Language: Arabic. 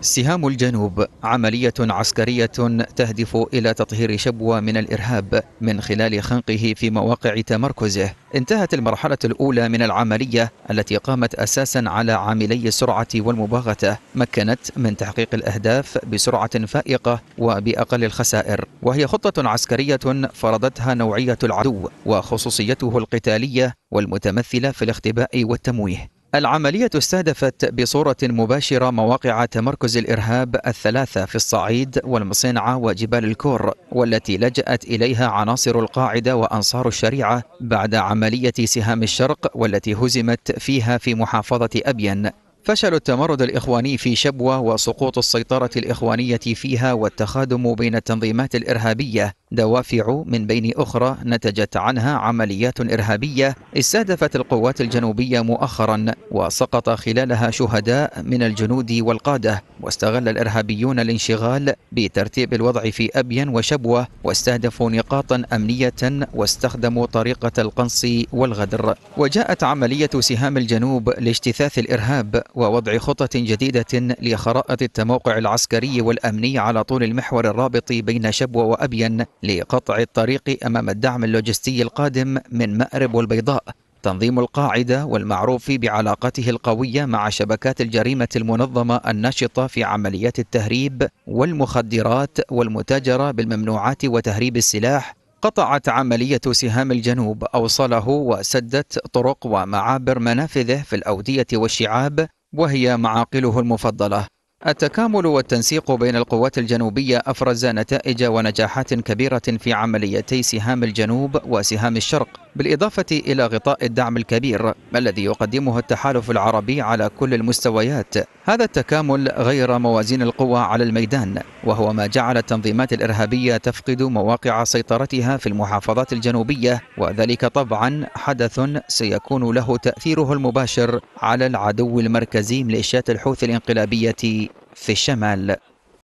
سهام الجنوب عملية عسكرية تهدف إلى تطهير شبوة من الإرهاب من خلال خنقه في مواقع تمركزه انتهت المرحلة الأولى من العملية التي قامت أساسا على عاملي السرعة والمباغتة مكنت من تحقيق الأهداف بسرعة فائقة وبأقل الخسائر وهي خطة عسكرية فرضتها نوعية العدو وخصوصيته القتالية والمتمثلة في الاختباء والتمويه العملية استهدفت بصورة مباشرة مواقع تمركز الإرهاب الثلاثة في الصعيد والمصنعة وجبال الكور والتي لجأت إليها عناصر القاعدة وأنصار الشريعة بعد عملية سهام الشرق والتي هزمت فيها في محافظة أبين فشل التمرد الإخواني في شبوة وسقوط السيطرة الإخوانية فيها والتخادم بين التنظيمات الإرهابية دوافع من بين أخرى نتجت عنها عمليات إرهابية استهدفت القوات الجنوبية مؤخرا وسقط خلالها شهداء من الجنود والقادة واستغل الإرهابيون الانشغال بترتيب الوضع في أبين وشبوة واستهدفوا نقاطا أمنية واستخدموا طريقة القنص والغدر وجاءت عملية سهام الجنوب لاجتثاث الإرهاب ووضع خطط جديدة لخرائط التموقع العسكري والأمني على طول المحور الرابط بين شبوة وأبين لقطع الطريق أمام الدعم اللوجستي القادم من مأرب والبيضاء تنظيم القاعدة والمعروف بعلاقته القوية مع شبكات الجريمة المنظمة النشطة في عمليات التهريب والمخدرات والمتاجرة بالممنوعات وتهريب السلاح قطعت عملية سهام الجنوب أوصله وسدت طرق ومعابر منافذه في الأودية والشعاب وهي معاقله المفضلة التكامل والتنسيق بين القوات الجنوبية أفرز نتائج ونجاحات كبيرة في عمليتي سهام الجنوب وسهام الشرق بالإضافة إلى غطاء الدعم الكبير الذي يقدمه التحالف العربي على كل المستويات هذا التكامل غير موازين القوى على الميدان وهو ما جعل التنظيمات الإرهابية تفقد مواقع سيطرتها في المحافظات الجنوبية وذلك طبعا حدث سيكون له تأثيره المباشر على العدو المركزي ميليشيات الحوثي الانقلابية في الشمال